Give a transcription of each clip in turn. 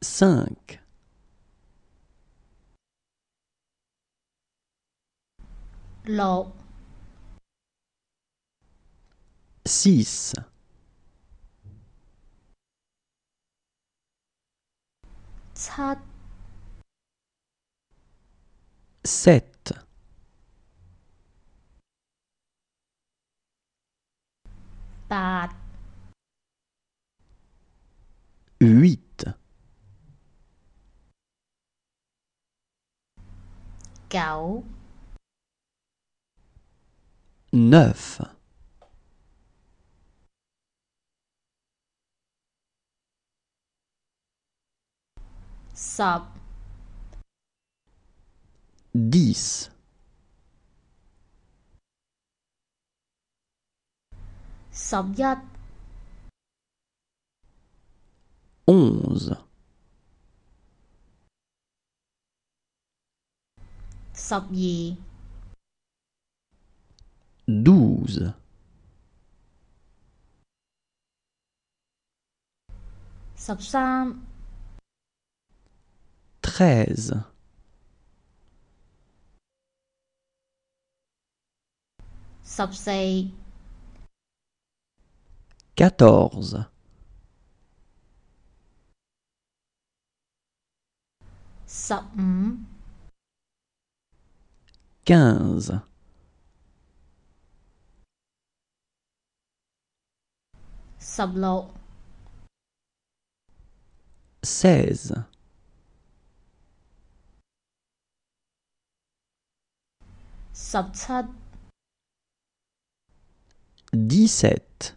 Cinq. Six. Sept. 8 huit 9 neuf 10十一，onze，十二，douze，十三，treize，十四。quatorze. quinze. seize. dix-sept.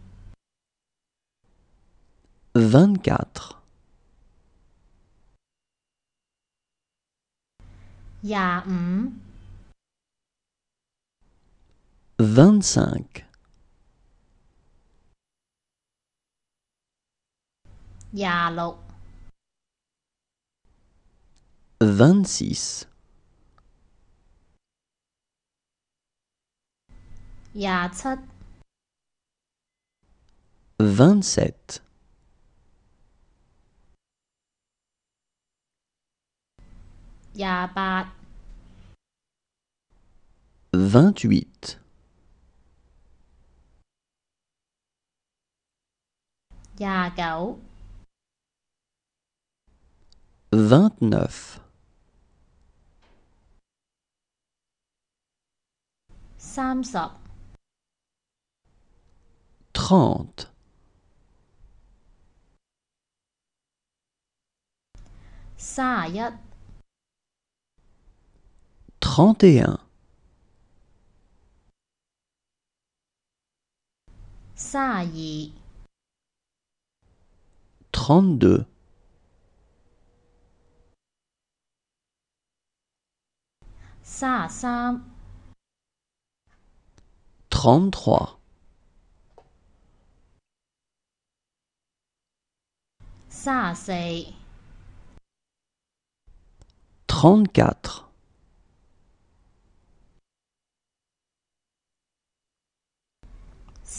vingt-quatre. Vingt-cinq. Vingt-six. Vingt-sept. 廿八，vingt-huit，廿九，vingt-neuf，三十，trente。三十一。trente et un. Trente-deux. Trente-trois. Trente-quatre.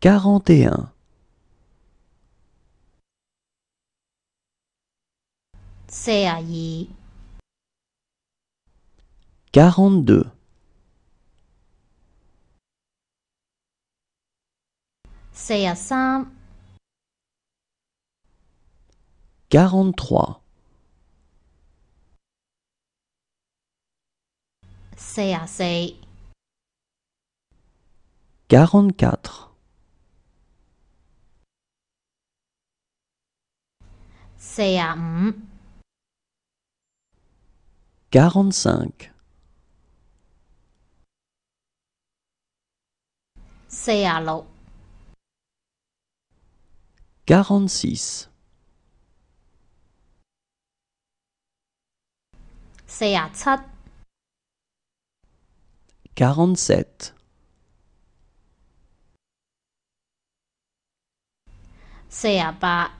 41 42 42 43 44 quarante cinq quarante six quarante sept huit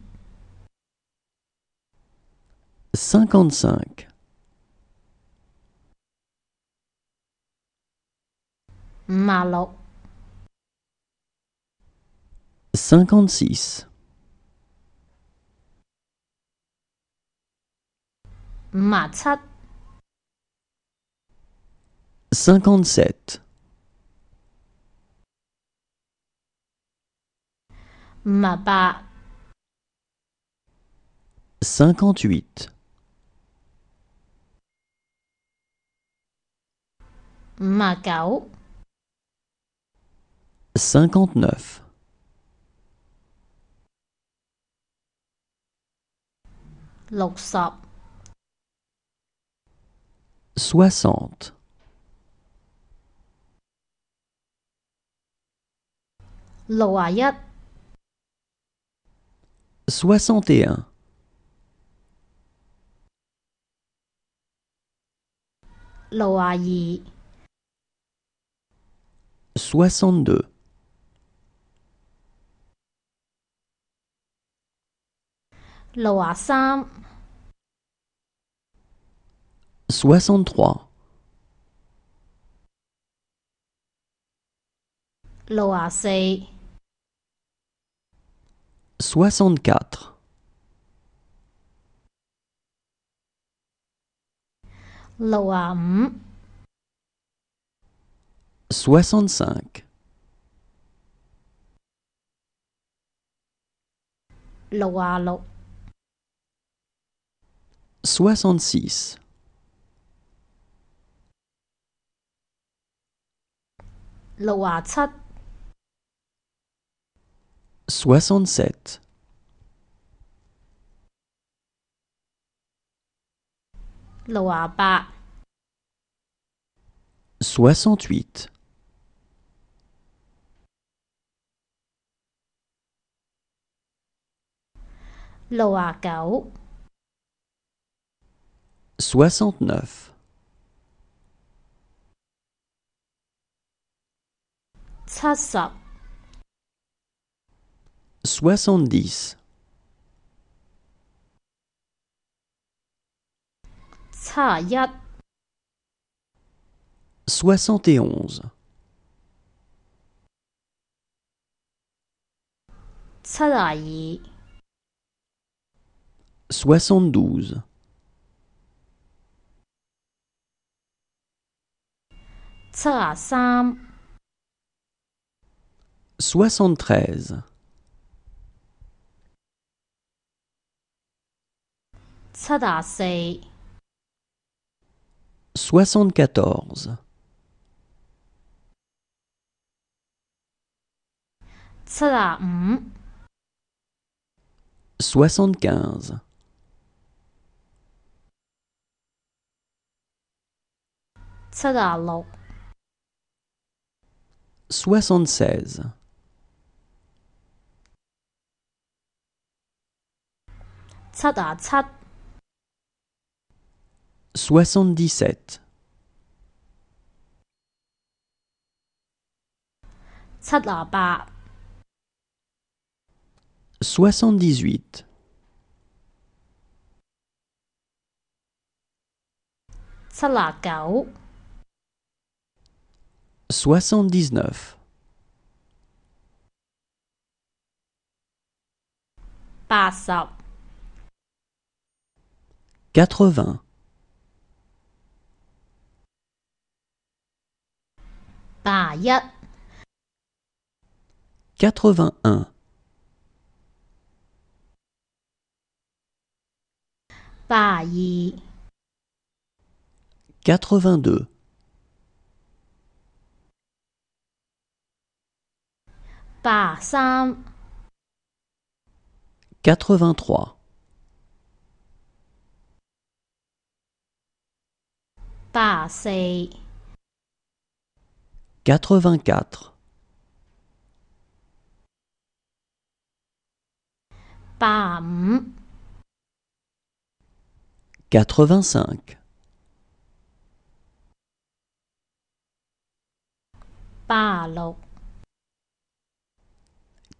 cinquante-cinq. Malo. Cinquante-six. Matsat. Cinquante-sept. Maba. Cinquante-huit. 五啊九，五十，六十，六啊一，六啊二。soixante deux, soixante-trois soixante-quatre 65 66 66 67 67 68 69 70 71 71 72 73 74 75 soixante-seize soixante-dix-sept soixante-dix-huit 79 80 80 81 82 83 quatre-vingt-trois, quatre-vingt-quatre, vingt cinq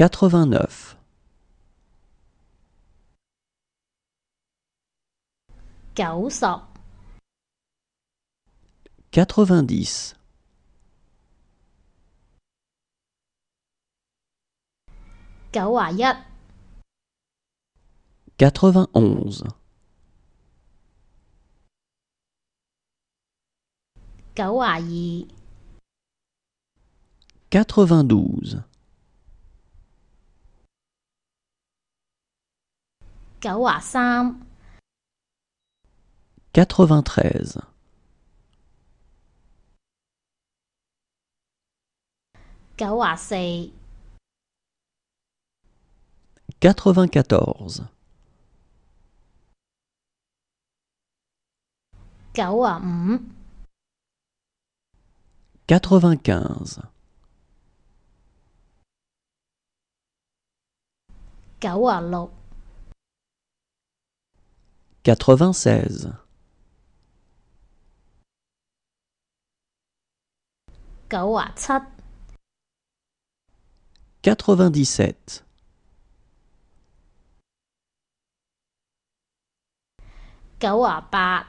89 90 90 91 91 92 93 94 95 96 96 97 97 98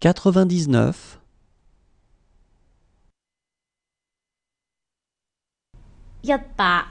98 99やった。